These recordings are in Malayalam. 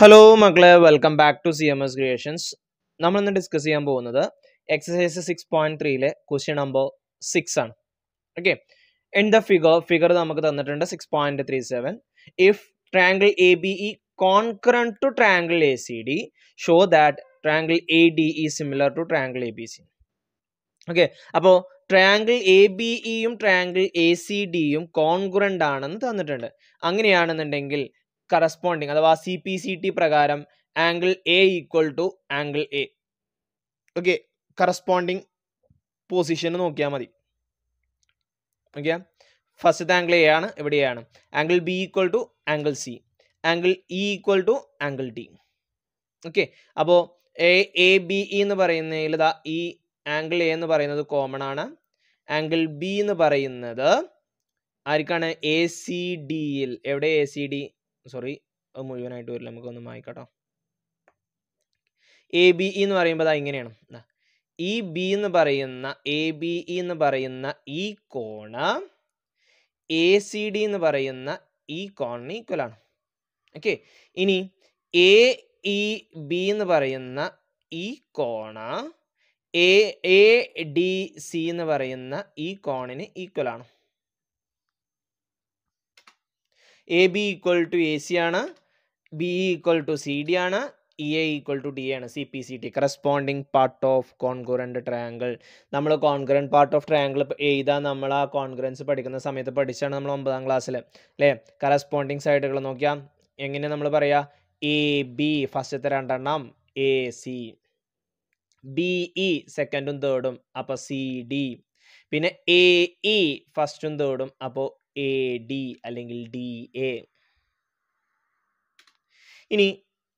ഹലോ മക്കളെ welcome back to C M S Creations നമ്മളിന്ന് ഡിസ്കസ് ചെയ്യാൻ പോകുന്നത് എക്സസൈസ് സിക്സ് പോയിന്റ് ത്രീയിലെ ക്വസ്റ്റ്യൻ നമ്പർ സിക്സ് ആണ് okay in the figure figure നമുക്ക് തന്നിട്ടുണ്ട് six point three seven if triangle A B E congruent to triangle A C D show that triangle A D E similar to triangle A B C okay അപ്പോൾ ട്രാങ്കിൾ എ ബി ഇയും ട്രാങ്കിൾ എ സി ഡിയും കോൺക്രണ്ട് ആണെന്ന് തന്നിട്ടുണ്ട് അങ്ങനെയാണെന്നുണ്ടെങ്കിൽ കറസ്പോണ്ടിങ് അഥവാ സി പി സി ടി പ്രകാരം angle A equal to angle A okay corresponding position നോക്കിയാൽ മതി ഓക്കെ ഫസ്റ്റ് ആംഗിൾ എ ആണ് ഇവിടെയാണ് angle B equal to angle C angle E equal to angle T okay അപ്പോൾ എ എ ബി ഇ എന്ന് പറയുന്നതിൽ ഇതാ ഈ ആംഗിൾ എ എന്ന് പറയുന്നത് കോമൺ ആണ് ആംഗിൾ ബി എന്ന് പറയുന്നത് ആർക്കാണ് എ സി ഡിയിൽ എവിടെ എ സി ഡി സോറി അത് മുഴുവനായിട്ട് വരില്ല നമുക്കൊന്ന് മായിക്കാട്ടോ എ ബി ഇ e എന്ന് പറയുമ്പോൾ അത് ഇങ്ങനെയാണ് ഇ ബി എന്ന് പറയുന്ന എ ബി ഇ എന്ന് പറയുന്ന ഈ കോണ് എ സി ഡി എന്ന് പറയുന്ന ഈ കോണിന് ഈക്വൽ ആണ് ഓക്കെ ഇനി എ ഇ ബി എന്ന് പറയുന്ന ഈ കോണ് എ എ ഡി സി എന്ന് പറയുന്ന ഈ കോണിന് ഈക്വൽ ആണ് A B equal to A C ആണ് B equal to C D ആണ് E A equal to D ആണ് C P C T corresponding part of concurrent triangle നമ്മൾ കോൺകുറൻറ്റ് പാർട്ട് ഓഫ് ട്രയാങ്കിൾ എഴുതാൻ നമ്മൾ ആ കോൺകുറൻസ് പഠിക്കുന്ന സമയത്ത് പഠിച്ചാണ് നമ്മൾ ഒമ്പതാം ക്ലാസ്സിൽ അല്ലേ കറസ്പോണ്ടിങ് സൈഡുകൾ നോക്കിയാൽ എങ്ങനെ നമ്മൾ പറയുക എ ബി ഫസ്റ്റത്തെ രണ്ടെണ്ണം എ സി ബി ഇ സെക്കൻഡും തേർഡും അപ്പോൾ സി ഡി പിന്നെ എ ഇ ഫസ്റ്റും തേർഡും അപ്പോൾ എ ഡി അല്ലെങ്കിൽ ഡി എ ഇനി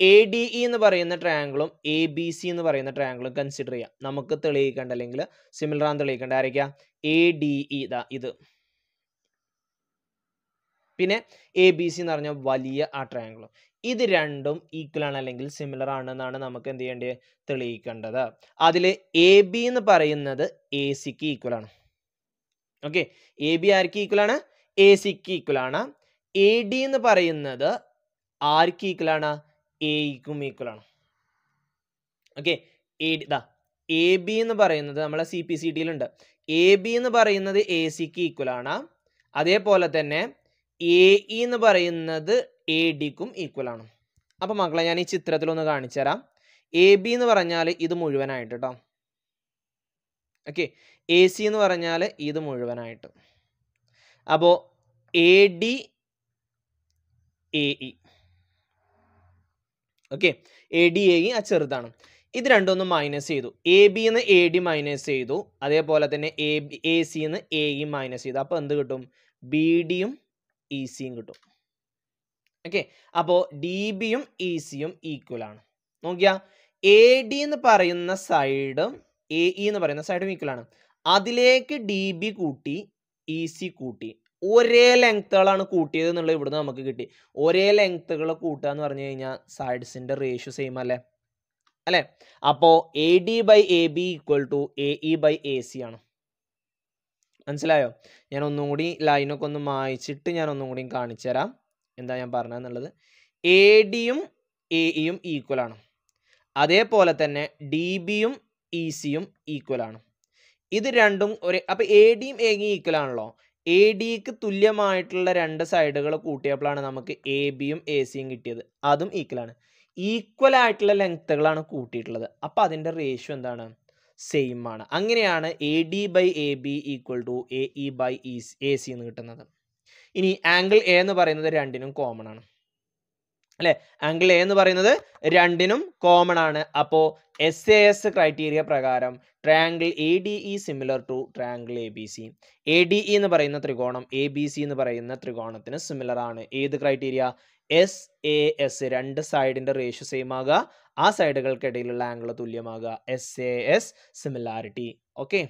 എ ഡി ഇ എന്ന് പറയുന്ന ട്രയാങ്കിളും എ ബി സി എന്ന് പറയുന്ന ട്രയാങ്കിളും കൺസിഡർ ചെയ്യാം നമുക്ക് തെളിയിക്കേണ്ട അല്ലെങ്കിൽ സിമിലറാൻ തെളിയിക്കേണ്ട ആരൊക്കെയാ എ ഡി ഇ ദാ ഇത് പിന്നെ എ ബി സി എന്ന് പറഞ്ഞാൽ വലിയ ആ ട്രയാങ്കിളും ഇത് രണ്ടും ഈക്വൽ ആണ് അല്ലെങ്കിൽ സിമിലർ ആണ് എന്നാണ് നമുക്ക് എന്ത് ചെയ്യേണ്ടത് തെളിയിക്കേണ്ടത് അതിൽ എ ബി എന്ന് പറയുന്നത് എ സിക്ക് ഈക്വൽ ആണ് ഓക്കെ എ ബി ആർക്ക് ഈക്വൽ ആണ് എ സിക്ക് ഈക്വലാണ് എ ഡി എന്ന് പറയുന്നത് ആർക്ക് ഈക്വലാണ് എക്കും ഈക്വലാണ് ഓക്കെ എ ഡി ദാ എ ബി എന്ന് പറയുന്നത് നമ്മളെ സി പി സി ഡിയിലുണ്ട് എ ബി എന്ന് പറയുന്നത് എ സിക്ക് ഈക്വലാണ് അതേപോലെ തന്നെ എ ഇ e എന്ന് പറയുന്നത് എ ഡിക്കും ഈക്വലാണ് അപ്പൊ മക്കളെ ഞാൻ ഈ ചിത്രത്തിലൊന്ന് കാണിച്ചു തരാം എ ബി എന്ന് പറഞ്ഞാൽ ഇത് മുഴുവനായിട്ട് കേട്ടോ ഓക്കെ എ സി എന്ന് പറഞ്ഞാൽ ഇത് മുഴുവനായിട്ട് അപ്പോൾ A D A E okay A D A E ആ ചെറുതാണ് ഇത് രണ്ടൊന്നും മൈനസ് ചെയ്തു എ ബി എന്ന് എ ഡി മൈനസ് ചെയ്തു അതേപോലെ തന്നെ എ ബി എ സി എന്ന് എ ഇ മൈനസ് ചെയ്തു അപ്പോൾ എന്ത് കിട്ടും ബി ഡിയും ഇ e സിയും കിട്ടും ഓക്കെ അപ്പോൾ ഡി ബിയും ഇ e സിയും ആണ് നോക്കിയാ എ ഡി എന്ന് പറയുന്ന സൈഡും എ ഇ എന്ന് പറയുന്ന സൈഡും ഈക്വൽ ആണ് അതിലേക്ക് ഡി ബി കൂട്ടി ഈസി കൂട്ടി ഒരേ ലെങ്ത്തുകളാണ് കൂട്ടിയത് എന്നുള്ളത് ഇവിടുന്ന് നമുക്ക് കിട്ടി ഒരേ ലെങ്ത്തുകൾ കൂട്ടുക എന്ന് പറഞ്ഞു കഴിഞ്ഞാൽ സൈഡ്സിൻ്റെ റേഷ്യോ സെയിം അല്ലേ അല്ലേ അപ്പോൾ A D by A B equal to A E by A C ആണ് മനസ്സിലായോ ഞാൻ ഒന്നും കൂടി ലൈനൊക്കെ ഒന്ന് മായിച്ചിട്ട് ഞാൻ ഒന്നും കൂടി കാണിച്ചു തരാം എന്താ ഞാൻ പറഞ്ഞതെന്നുള്ളത് എ ഡിയും എ ഇയും e ഈക്വൽ ആണ് അതേപോലെ തന്നെ ഡി ബിയും ഇ e സിയും ഈക്വൽ ആണ് ഇത് രണ്ടും ഒരു അപ്പോൾ എ ഡിയും ഇ ഈക്വൽ ആണല്ലോ എ ഡിക്ക് തുല്യമായിട്ടുള്ള രണ്ട് സൈഡുകൾ കൂട്ടിയപ്പോഴാണ് നമുക്ക് എ ബിയും എ സിയും കിട്ടിയത് അതും ഈക്വൽ ആണ് ഈക്വൽ ആയിട്ടുള്ള ലെങ്ത്തുകളാണ് കൂട്ടിയിട്ടുള്ളത് അപ്പോൾ അതിന്റെ റേഷ്യോ എന്താണ് സെയിം ആണ് അങ്ങനെയാണ് A D by A B equal to A E by E A C എന്ന് കിട്ടുന്നത് ഇനി ആംഗിൾ എ എന്ന് പറയുന്നത് രണ്ടിനും കോമൺ ആണ് അല്ലെ ആംഗിൾ എ എന്ന് പറയുന്നത് രണ്ടിനും കോമൺ ആണ് അപ്പോ എസ് എ എസ് ക്രൈറ്റീരിയ പ്രകാരം triangle A D E similar to triangle A B C A D E എന്ന് പറയുന്ന ത്രികോണം എ ബി സി എന്ന് പറയുന്ന ത്രികോണത്തിന് സിമിലർ ആണ് ഏത് ക്രൈറ്റീരിയ എസ് എ എസ് രണ്ട് സൈഡിന്റെ റേഷ്യോ സെയിം ആകുക ആ സൈഡുകൾക്കിടയിലുള്ള ആംഗിൾ തുല്യമാകുക S A S similarity okay